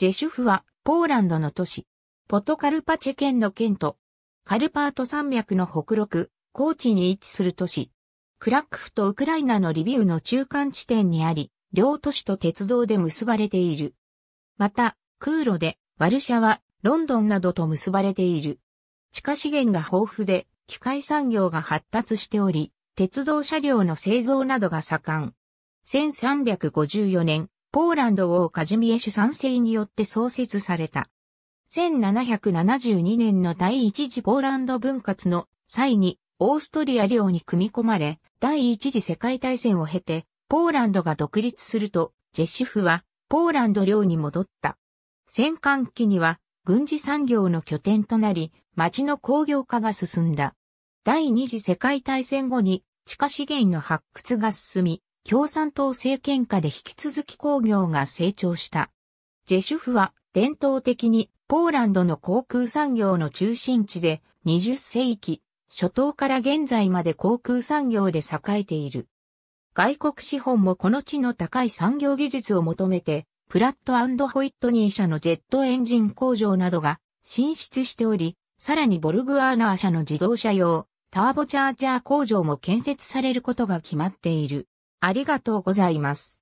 ジェシュフは、ポーランドの都市、ポトカルパチェ県の県都、カルパート山脈の北麓、高地に位置する都市、クラックフとウクライナのリビウの中間地点にあり、両都市と鉄道で結ばれている。また、空路で、ワルシャワ、ロンドンなどと結ばれている。地下資源が豊富で、機械産業が発達しており、鉄道車両の製造などが盛ん。1354年、ポーランド王カジミエシュ3世によって創設された。1772年の第一次ポーランド分割の際にオーストリア領に組み込まれ、第一次世界大戦を経て、ポーランドが独立すると、ジェシフはポーランド領に戻った。戦艦期には軍事産業の拠点となり、町の工業化が進んだ。第二次世界大戦後に地下資源の発掘が進み、共産党政権下で引き続き工業が成長した。ジェシュフは伝統的にポーランドの航空産業の中心地で20世紀初頭から現在まで航空産業で栄えている。外国資本もこの地の高い産業技術を求めて、プラットホイットニー社のジェットエンジン工場などが進出しており、さらにボルグアーナー社の自動車用ターボチャージャー工場も建設されることが決まっている。ありがとうございます。